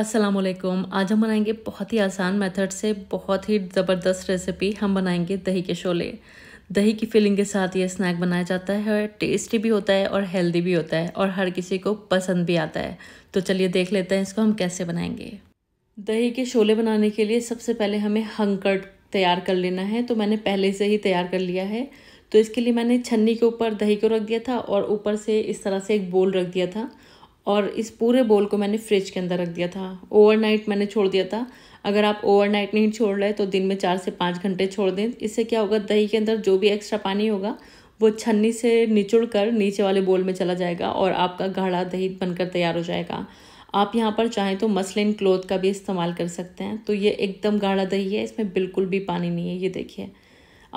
असलकुम आज हम बनाएंगे बहुत ही आसान मेथड से बहुत ही ज़बरदस्त रेसिपी हम बनाएंगे दही के शोले दही की फिलिंग के साथ ये स्नैक बनाया जाता है टेस्टी भी होता है और हेल्दी भी होता है और हर किसी को पसंद भी आता है तो चलिए देख लेते हैं इसको हम कैसे बनाएंगे दही के शोले बनाने के लिए सबसे पहले हमें हंकट तैयार कर लेना है तो मैंने पहले से ही तैयार कर लिया है तो इसके लिए मैंने छन्नी के ऊपर दही को रख दिया था और ऊपर से इस तरह से एक बोल रख दिया था और इस पूरे बोल को मैंने फ्रिज के अंदर रख दिया था ओवरनाइट मैंने छोड़ दिया था अगर आप ओवरनाइट नहीं छोड़ रहे तो दिन में चार से पाँच घंटे छोड़ दें इससे क्या होगा दही के अंदर जो भी एक्स्ट्रा पानी होगा वो छन्नी से निचुड़ कर नीचे वाले बोल में चला जाएगा और आपका गाढ़ा दही बनकर तैयार हो जाएगा आप यहाँ पर चाहें तो मसलिन क्लोथ का भी इस्तेमाल कर सकते हैं तो ये एकदम गाढ़ा दही है इसमें बिल्कुल भी पानी नहीं है ये देखिए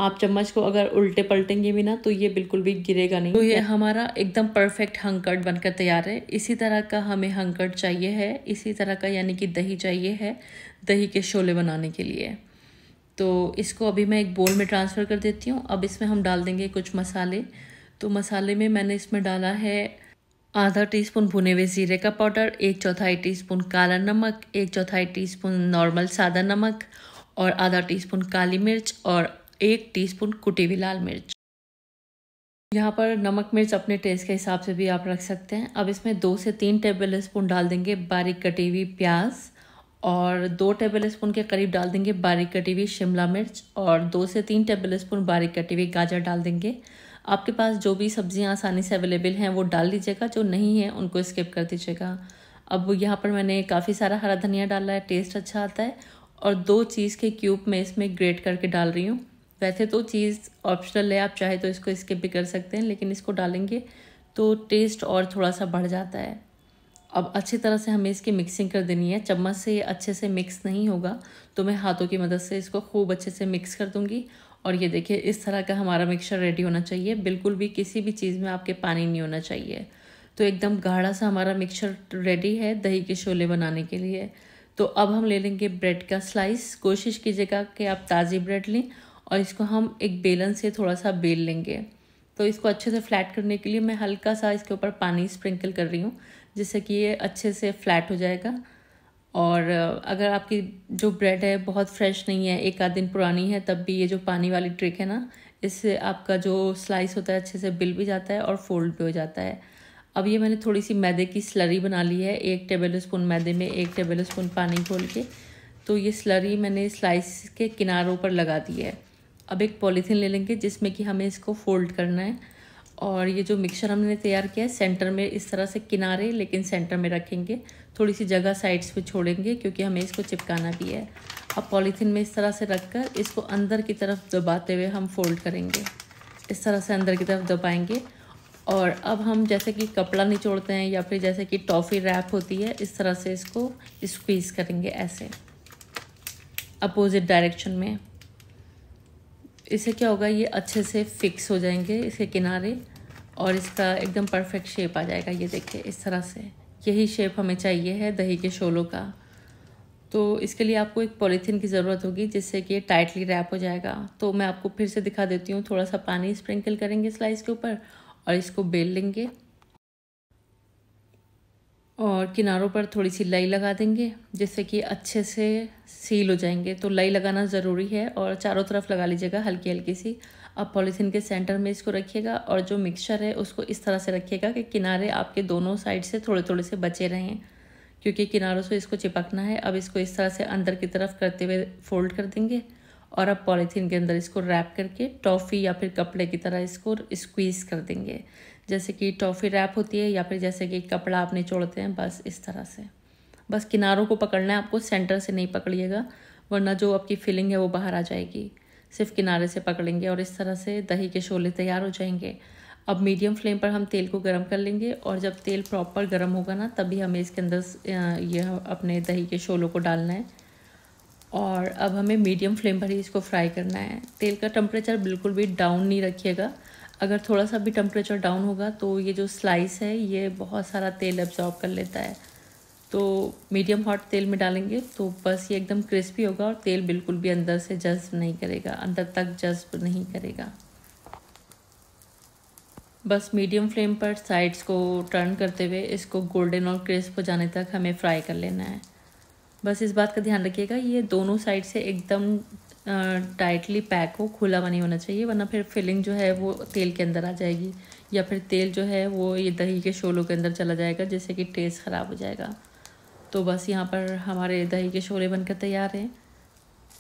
आप चम्मच को अगर उल्टे पलटेंगे भी ना तो ये बिल्कुल भी गिरेगा नहीं तो ये हमारा एकदम परफेक्ट हंकट बनकर तैयार है इसी तरह का हमें हंकट चाहिए है इसी तरह का यानी कि दही चाहिए है दही के शोले बनाने के लिए तो इसको अभी मैं एक बोल में ट्रांसफ़र कर देती हूँ अब इसमें हम डाल देंगे कुछ मसाले तो मसाले में मैंने इसमें डाला है आधा टीस्पून भुने हुए ज़ीरे का पाउडर एक चौथाई टीस्पून काला नमक एक चौथाई टीस्पून नॉर्मल सादा नमक और आधा टीस्पून काली मिर्च और एक टीस्पून कुटी हुई लाल मिर्च यहाँ पर नमक मिर्च अपने टेस्ट के हिसाब से भी आप रख सकते हैं अब इसमें दो से तीन टेबल स्पून डाल देंगे बारीक कटी हुई प्याज और दो टेबल स्पून के करीब डाल देंगे बारीक कटी हुई शिमला मिर्च और दो से तीन टेबल स्पून बारीक कटी हुई गाजर डाल देंगे आपके पास जो भी सब्ज़ियाँ आसानी से अवेलेबल हैं वो डाल लीजिएगा जो नहीं है उनको स्किप कर दीजिएगा अब यहाँ पर मैंने काफ़ी सारा हरा धनिया डाला है टेस्ट अच्छा आता है और दो चीज़ के क्यूब में इसमें ग्रेट करके डाल रही हूँ वैसे तो चीज़ ऑप्शनल है आप चाहे तो इसको स्किप भी कर सकते हैं लेकिन इसको डालेंगे तो टेस्ट और थोड़ा सा बढ़ जाता है अब अच्छी तरह से हमें इसकी मिक्सिंग कर देनी है चम्मच से ये अच्छे से मिक्स नहीं होगा तो मैं हाथों की मदद से इसको खूब अच्छे से मिक्स कर दूँगी और ये देखिए इस तरह का हमारा मिक्सचर रेडी होना चाहिए बिल्कुल भी किसी भी चीज़ में आपके पानी नहीं होना चाहिए तो एकदम गाढ़ा सा हमारा मिक्सचर रेडी है दही के छोले बनाने के लिए तो अब हम ले लेंगे ब्रेड का स्लाइस कोशिश कीजिएगा कि आप ताज़ी ब्रेड लें और इसको हम एक बेलन से थोड़ा सा बेल लेंगे तो इसको अच्छे से फ्लैट करने के लिए मैं हल्का सा इसके ऊपर पानी स्प्रिंकल कर रही हूँ जिससे कि ये अच्छे से फ्लैट हो जाएगा और अगर आपकी जो ब्रेड है बहुत फ्रेश नहीं है एक आध दिन पुरानी है तब भी ये जो पानी वाली ट्रिक है ना इससे आपका जो स्लाइस होता है अच्छे से बिल भी जाता है और फोल्ड भी हो जाता है अब ये मैंने थोड़ी सी मैदे की स्लरी बना ली है एक टेबल स्पून मैदे में एक टेबल स्पून पानी घोल के तो ये स्लरी मैंने स्लाइस के किनारों पर लगा दी है अब एक पॉलीथीन ले लेंगे जिसमें कि हमें इसको फोल्ड करना है और ये जो मिक्सचर हमने तैयार किया है सेंटर में इस तरह से किनारे लेकिन सेंटर में रखेंगे थोड़ी सी जगह साइड्स पे छोड़ेंगे क्योंकि हमें इसको चिपकाना भी है अब पॉलीथीन में इस तरह से रखकर इसको अंदर की तरफ दबाते हुए हम फोल्ड करेंगे इस तरह से अंदर की तरफ दबाएंगे और अब हम जैसे कि कपड़ा निचोड़ते हैं या फिर जैसे कि टॉफ़ी रैप होती है इस तरह से इसको स्क्वीज़ करेंगे ऐसे अपोज़िट डायरेक्शन में इसे क्या होगा ये अच्छे से फिक्स हो जाएंगे इसके किनारे और इसका एकदम परफेक्ट शेप आ जाएगा ये देखिए इस तरह से यही शेप हमें चाहिए है दही के शोलों का तो इसके लिए आपको एक पॉलीथीन की ज़रूरत होगी जिससे कि ये टाइटली रैप हो जाएगा तो मैं आपको फिर से दिखा देती हूँ थोड़ा सा पानी स्प्रिंकल करेंगे स्लाइस के ऊपर और इसको बेल लेंगे और किनारों पर थोड़ी सी लई लगा देंगे जिससे कि अच्छे से सील हो जाएंगे तो लई लगाना ज़रूरी है और चारों तरफ लगा लीजिएगा हल्की हल्की सी अब पॉलीथीन के सेंटर में इसको रखिएगा और जो मिक्सचर है उसको इस तरह से रखिएगा कि किनारे आपके दोनों साइड से थोड़े थोड़े से बचे रहें क्योंकि किनारों से इसको चिपकना है अब इसको इस तरह से अंदर की तरफ करते हुए फोल्ड कर देंगे और अब पॉलीथीन के अंदर इसको रैप करके टॉफ़ी या फिर कपड़े की तरह इसको स्क्वीज़ कर देंगे जैसे कि टॉफ़ी रैप होती है या फिर जैसे कि कपड़ा आप निचोड़ते हैं बस इस तरह से बस किनारों को पकड़ना है आपको सेंटर से नहीं पकड़िएगा वरना जो आपकी फिलिंग है वो बाहर आ जाएगी सिर्फ किनारे से पकड़ेंगे और इस तरह से दही के शोले तैयार हो जाएंगे अब मीडियम फ्लेम पर हम तेल को गर्म कर लेंगे और जब तेल प्रॉपर गर्म होगा ना तभी हमें इसके अंदर ये अपने दही के शोलों को डालना है और अब हमें मीडियम फ्लेम पर ही इसको फ्राई करना है तेल का टेम्परेचर बिल्कुल भी डाउन नहीं रखिएगा अगर थोड़ा सा भी टम्परेचर डाउन होगा तो ये जो स्लाइस है ये बहुत सारा तेल एब्जॉर्ब कर लेता है तो मीडियम हॉट तेल में डालेंगे तो बस ये एकदम क्रिस्पी होगा और तेल बिल्कुल भी अंदर से जज्ब नहीं करेगा अंदर तक जज्ब नहीं करेगा बस मीडियम फ्लेम पर साइड्स को टर्न करते हुए इसको गोल्डन और क्रिस्प हो जाने तक हमें फ्राई कर लेना है बस इस बात का ध्यान रखिएगा ये दोनों साइड से एकदम टाइटली पैक हो खुला हुआ नहीं होना चाहिए वरना फिर फिलिंग जो है वो तेल के अंदर आ जाएगी या फिर तेल जो है वो ये दही के शोलों के अंदर चला जाएगा जिससे कि टेस्ट ख़राब हो जाएगा तो बस यहाँ पर हमारे दही के शोले बनकर तैयार हैं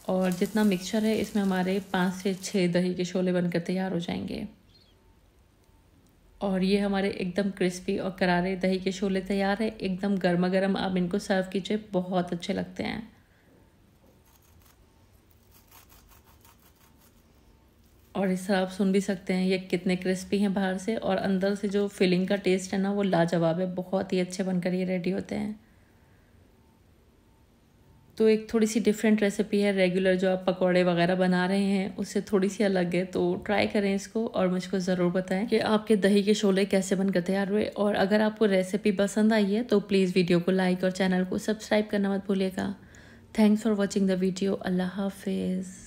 और जितना मिक्सचर है इसमें हमारे पाँच से छः दही के शोले बनकर तैयार हो जाएंगे और ये हमारे एकदम क्रिस्पी और करारे दही के शोले तैयार है एकदम गर्मा गर्म आप इनको सर्व कीजिए बहुत अच्छे लगते हैं और इस आप सुन भी सकते हैं ये कितने क्रिस्पी हैं बाहर से और अंदर से जो फिलिंग का टेस्ट है ना वो लाजवाब है बहुत ही अच्छे बनकर ये रेडी होते हैं तो एक थोड़ी सी डिफरेंट रेसिपी है रेगुलर जो आप पकौड़े वगैरह बना रहे हैं उससे थोड़ी सी अलग है तो ट्राई करें इसको और मुझको ज़रूर बताएं कि आपके दही के शोले कैसे बनकर तैयार हुए और अगर आपको रेसिपी पसंद आई है तो प्लीज़ वीडियो को लाइक और चैनल को सब्सक्राइब करना मत भूलिएगा thanks for watching the video अल्लाह हाफिज़